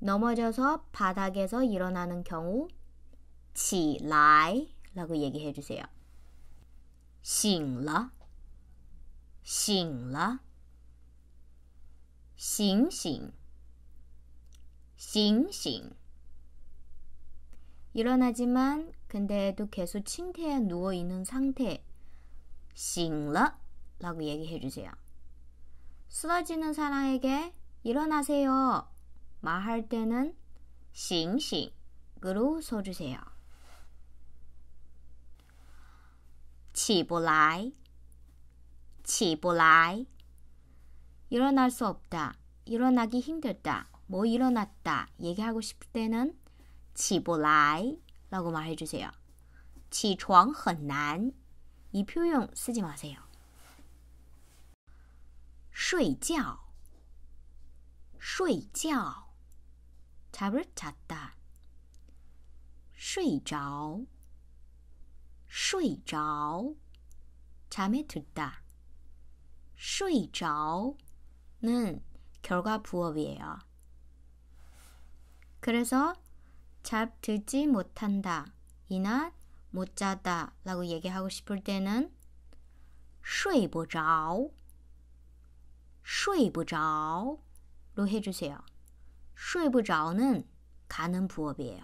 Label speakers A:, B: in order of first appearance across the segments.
A: 넘어져서 바닥에서 일어나는 경우 起来라고 얘기해 주세요. 醒了,醒了,醒醒,醒醒 일어나지만 근데도 계속 침대에 누워 있는 상태 醒了라고 얘기해 주세요. 쓰러지는 사람에게 일어나세요 말할 때는 싱싱으로 써주세요. 起不来,起不来. 일어날 수 없다, 일어나기 힘들다, 뭐 일어났다 얘기하고 싶을 때는 起不来라고 말해주세요. 起床很难이 표현 쓰지 마세요. 睡觉睡觉 잠을 잤다. 睡着,睡着 잠에 들다. 睡着는 결과 부업이에요. 그래서 잠들지 못한다 이나 못 자다 라고 얘기하고 싶을 때는 睡不着,睡不着로 해주세요. 睡不着는 가는 부업이에요.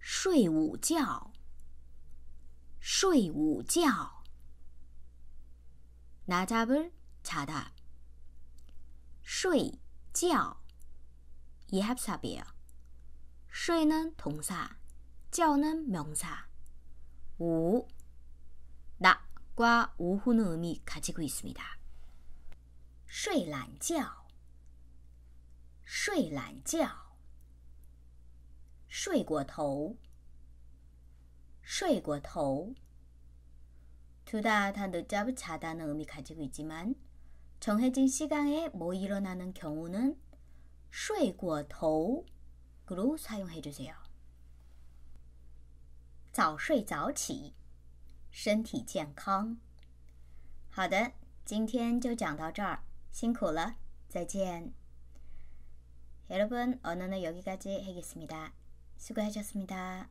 A: 睡午觉,睡午觉. 낮잠을 자다. 睡觉,이 합삽이에요. 睡는 동사, 觉는 명사. 5. 낮과 오후는 의미 가지고 있습니다. 睡懒觉睡懒觉，睡过头，睡过头。두다다늦잠을자다는의미가지고있지만정해진시간에못일어나는경우는수에과더꾸르사용해주세 요。 早睡早起，身体健康。好的，今天就讲到这儿，辛苦了，再见。 여러분 언어는 여기까지 하겠습니다. 수고하셨습니다.